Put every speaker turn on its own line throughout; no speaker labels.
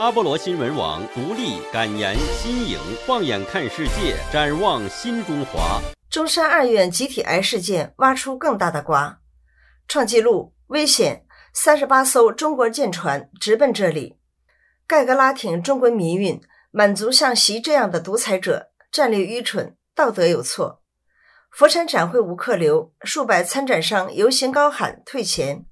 阿波罗新闻网独立敢言新颖，放眼看世界，展望新中华。
中山二院集体癌事件挖出更大的瓜，创纪录危险。三十八艘中国舰船直奔这里。盖格拉挺中国民运，满足像习这样的独裁者战略愚蠢，道德有错。佛山展会无客流，数百参展商游行高喊退钱。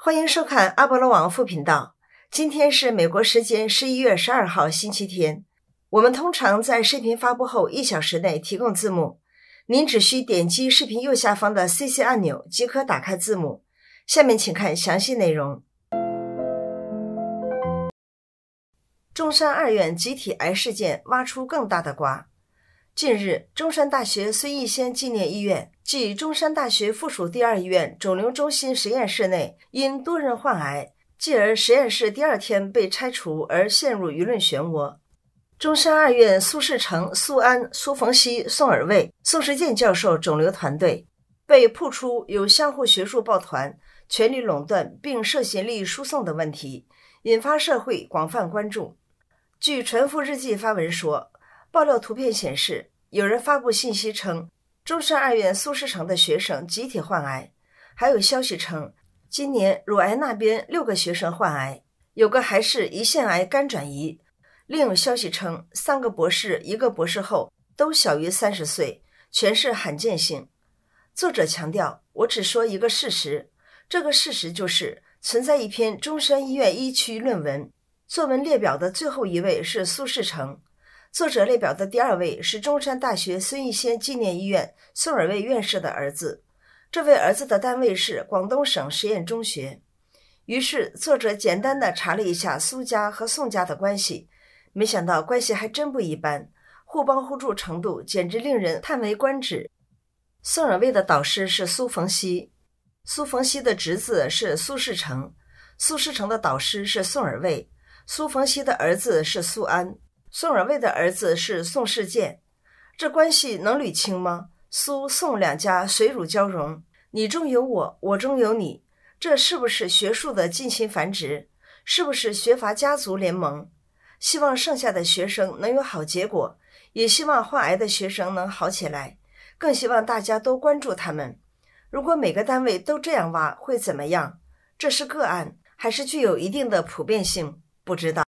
欢迎收看阿波罗网副频道。今天是美国时间十一月十二号星期天。我们通常在视频发布后一小时内提供字幕。您只需点击视频右下方的 CC 按钮即可打开字幕。下面请看详细内容。中山二院集体癌事件挖出更大的瓜。近日，中山大学孙逸仙纪念医院（暨中山大学附属第二医院肿瘤中心实验室）内因多人患癌。继而，实验室第二天被拆除，而陷入舆论漩涡。中山二院苏世成、苏安、苏逢熙、宋尔卫、宋时建教授肿瘤团队被曝出有相互学术抱团、权力垄断，并涉嫌利益输送的问题，引发社会广泛关注。据《传富日记》发文说，爆料图片显示，有人发布信息称，中山二院苏世成的学生集体患癌，还有消息称。今年乳癌那边六个学生患癌，有个还是胰腺癌肝转移。另有消息称，三个博士，一个博士后，都小于三十岁，全是罕见性。作者强调，我只说一个事实，这个事实就是存在一篇中山医院一区论文，作文列表的最后一位是苏世成，作者列表的第二位是中山大学孙逸仙纪念医院孙尔卫院士的儿子。这位儿子的单位是广东省实验中学，于是作者简单的查了一下苏家和宋家的关系，没想到关系还真不一般，互帮互助程度简直令人叹为观止。宋尔卫的导师是苏逢熙，苏逢熙的侄子是苏世成，苏世成的导师是宋尔卫，苏逢熙的儿子是苏安，宋尔卫的儿子是宋世建，这关系能捋清吗？苏宋两家水乳交融，你中有我，我中有你，这是不是学术的近亲繁殖？是不是学阀家族联盟？希望剩下的学生能有好结果，也希望患癌的学生能好起来，更希望大家都关注他们。如果每个单位都这样挖，会怎么样？这是个案，还是具有一定的普遍性？不知道。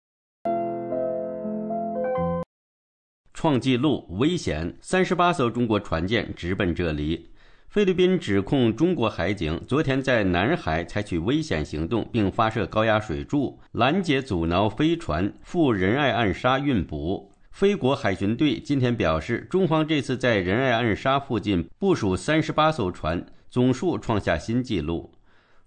创纪录危险！三十八艘中国船舰直奔这里。菲律宾指控中国海警昨天在南海采取危险行动，并发射高压水柱拦截阻挠飞船赴仁爱暗沙运补。菲国海巡队今天表示，中方这次在仁爱暗沙附近部署三十八艘船，总数创下新纪录。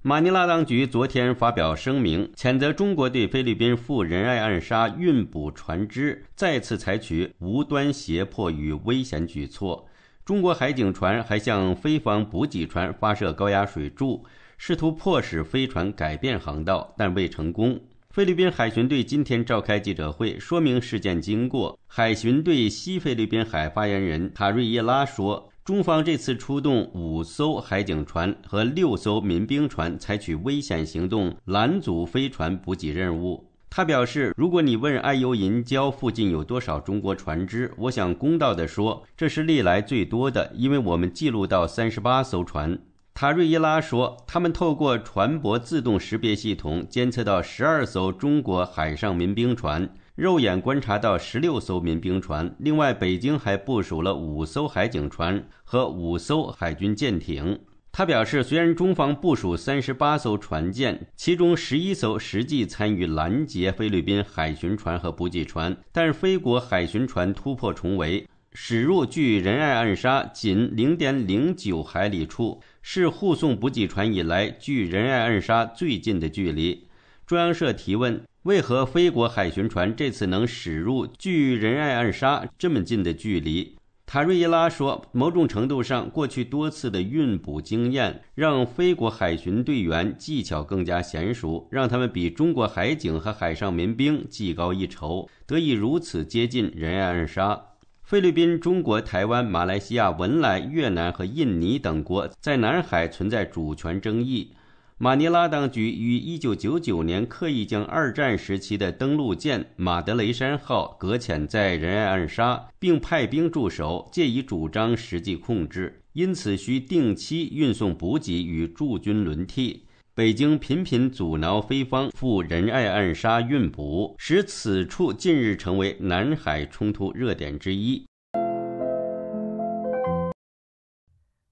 马尼拉当局昨天发表声明，谴责中国对菲律宾赴仁爱暗杀运补船只再次采取无端胁迫与危险举措。中国海警船还向菲方补给船发射高压水柱，试图迫使飞船改变航道，但未成功。菲律宾海巡队今天召开记者会，说明事件经过。海巡队西菲律宾海发言人卡瑞耶拉说。中方这次出动五艘海警船和六艘民兵船，采取危险行动拦阻飞船补给任务。他表示：“如果你问爱尤银礁附近有多少中国船只，我想公道地说，这是历来最多的，因为我们记录到三十八艘船。”塔瑞伊拉说：“他们透过船舶自动识别系统监测到十二艘中国海上民兵船。”肉眼观察到十六艘民兵船，另外北京还部署了五艘海警船和五艘海军舰艇。他表示，虽然中方部署三十八艘船舰，其中十一艘实际参与拦截菲律宾海巡船和补给船，但菲国海巡船突破重围，驶入距仁爱暗沙仅零点零九海里处，是护送补给船以来距仁爱暗沙最近的距离。中央社提问。为何菲国海巡船这次能驶入距仁爱暗沙这么近的距离？塔瑞伊拉说，某种程度上，过去多次的运补经验让菲国海巡队员技巧更加娴熟，让他们比中国海警和海上民兵技高一筹，得以如此接近仁爱暗沙。菲律宾、中国、台湾、马来西亚、文莱、越南和印尼等国在南海存在主权争议。马尼拉当局于一九九九年刻意将二战时期的登陆舰“马德雷山号”搁浅在仁爱暗沙，并派兵驻守，借以主张实际控制。因此，需定期运送补给与驻军轮替。北京频频阻挠菲方赴仁爱暗沙运补，使此处近日成为南海冲突热点之一。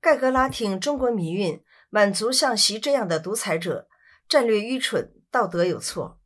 盖格拉挺中国民运，满足像习这样的独裁者，战略愚蠢，道德有错。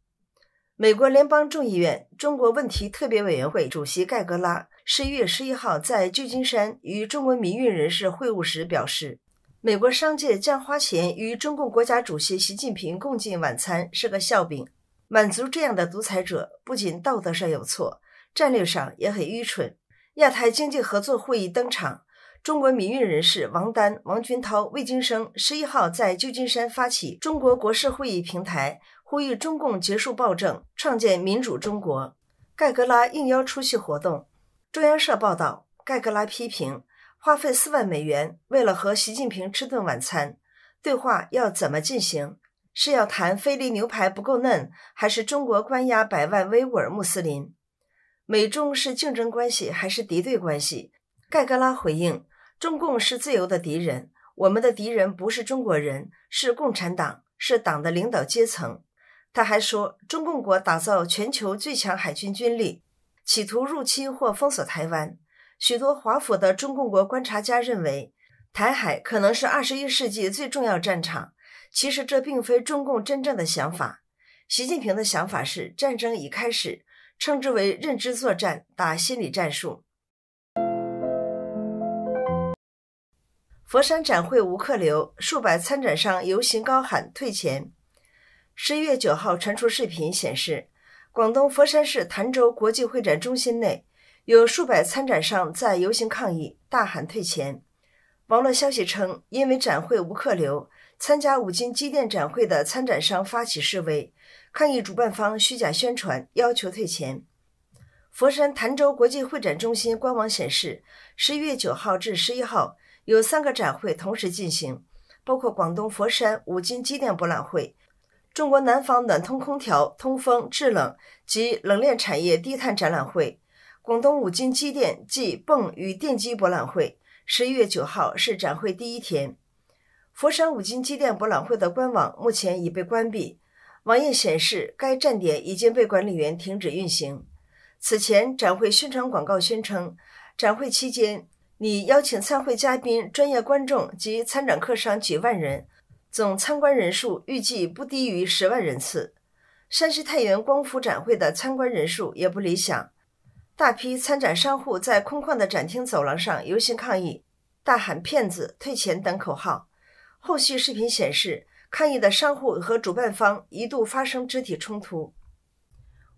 美国联邦众议院中国问题特别委员会主席盖格拉十一月十一号在旧金山与中国民运人士会晤时表示：“美国商界将花钱与中共国家主席习近平共进晚餐是个笑柄。满足这样的独裁者，不仅道德上有错，战略上也很愚蠢。”亚太经济合作会议登场。中国民运人士王丹、王军涛、魏京生十一号在旧金山发起“中国国事会议平台”，呼吁中共结束暴政，创建民主中国。盖格拉应邀出席活动。中央社报道，盖格拉批评花费四万美元为了和习近平吃顿晚餐，对话要怎么进行？是要谈菲力牛排不够嫩，还是中国关押百万维吾尔穆斯林？美中是竞争关系还是敌对关系？盖格拉回应。中共是自由的敌人，我们的敌人不是中国人，是共产党，是党的领导阶层。他还说，中共国打造全球最强海军军力，企图入侵或封锁台湾。许多华府的中共国观察家认为，台海可能是二十一世纪最重要战场。其实这并非中共真正的想法。习近平的想法是，战争已开始，称之为认知作战，打心理战术。佛山展会无客流，数百参展商游行高喊退钱。十一月九号传出视频显示，广东佛山市潭州国际会展中心内有数百参展商在游行抗议，大喊退钱。网络消息称，因为展会无客流，参加五金机电展会的参展商发起示威，抗议主办方虚假宣传，要求退钱。佛山潭州国际会展中心官网显示，十一月九号至十一号。有三个展会同时进行，包括广东佛山五金机电博览会、中国南方暖通空调、通风制冷及冷链产业低碳展览会、广东五金机电及泵与电机博览会。十一月九号是展会第一天。佛山五金机电博览会的官网目前已被关闭，网页显示该站点已经被管理员停止运行。此前，展会宣传广告宣称，展会期间。拟邀请参会嘉宾、专业观众及参展客商几万人，总参观人数预计不低于十万人次。山西太原光伏展会的参观人数也不理想，大批参展商户在空旷的展厅走廊上游行抗议，大喊“骗子、退钱”等口号。后续视频显示，抗议的商户和主办方一度发生肢体冲突。